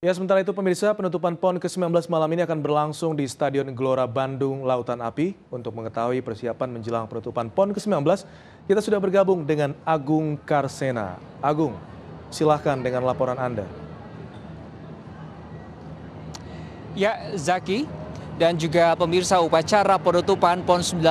Ya, sementara itu pemirsa, penutupan PON ke-19 malam ini akan berlangsung di Stadion Gelora Bandung Lautan Api. Untuk mengetahui persiapan menjelang penutupan PON ke-19, kita sudah bergabung dengan Agung Karsena. Agung, silahkan dengan laporan Anda. Ya, Zaki, dan juga pemirsa upacara penutupan PON 19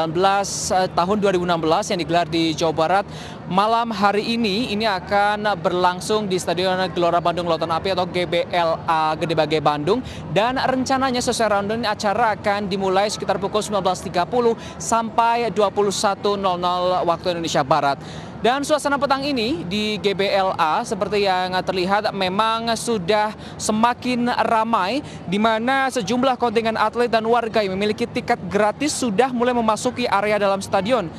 eh, tahun 2016 yang digelar di Jawa Barat malam hari ini ini akan berlangsung di Stadion Gelora Bandung Lautan Api atau GBLA Gede Bage Bandung dan rencananya sesuai rundown acara akan dimulai sekitar pukul 19.30 sampai 21.00 waktu Indonesia Barat. Dan suasana petang ini di GBLA seperti yang terlihat memang sudah semakin ramai di mana sejumlah kontingen atlet dan warga yang memiliki tiket gratis sudah mulai memasuki area dalam stadion.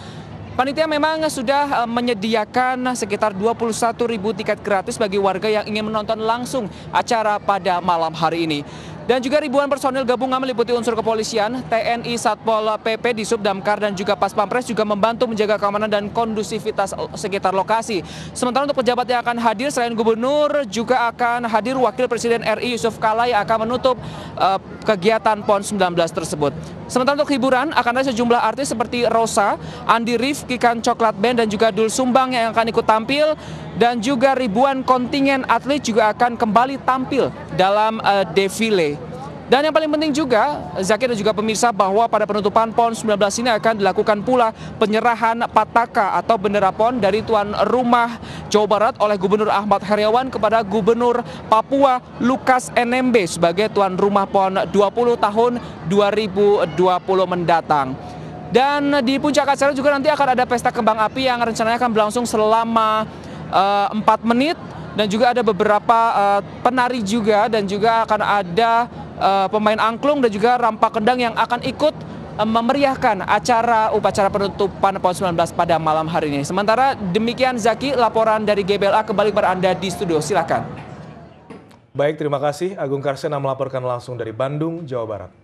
Panitia memang sudah eh, menyediakan sekitar 21 ribu tiket gratis bagi warga yang ingin menonton langsung acara pada malam hari ini. Dan juga ribuan personil gabungan meliputi unsur kepolisian, TNI, Satpol PP, Disub, Damkar, dan juga Pas Pampres juga membantu menjaga keamanan dan kondusivitas sekitar lokasi. Sementara untuk pejabat yang akan hadir, selain gubernur, juga akan hadir Wakil Presiden RI Yusuf Kala yang akan menutup uh, kegiatan PON 19 tersebut. Sementara untuk hiburan, akan ada sejumlah artis seperti Rosa, Andi Rifki, Kan Coklat Band, dan juga Dul Sumbang yang akan ikut tampil. Dan juga ribuan kontingen atlet juga akan kembali tampil dalam uh, defile. Dan yang paling penting juga, Zakir dan juga pemirsa bahwa pada penutupan PON 19 ini akan dilakukan pula penyerahan pataka atau bendera PON dari tuan rumah Jawa Barat oleh Gubernur Ahmad Heriawan kepada Gubernur Papua Lukas NMB sebagai tuan rumah PON 20 tahun 2020 mendatang. Dan di puncak acara juga nanti akan ada pesta kembang api yang rencananya akan berlangsung selama uh, eh, 4 menit dan juga ada beberapa uh, penari juga dan juga akan ada uh, pemain angklung dan juga rampak kendang yang akan ikut eh, memeriahkan acara upacara penutupan PON 19 pada malam hari ini. Sementara demikian Zaki laporan dari GBLA kembali kepada Anda di studio. Silakan. Baik, terima kasih Agung Karsena melaporkan langsung dari Bandung, Jawa Barat.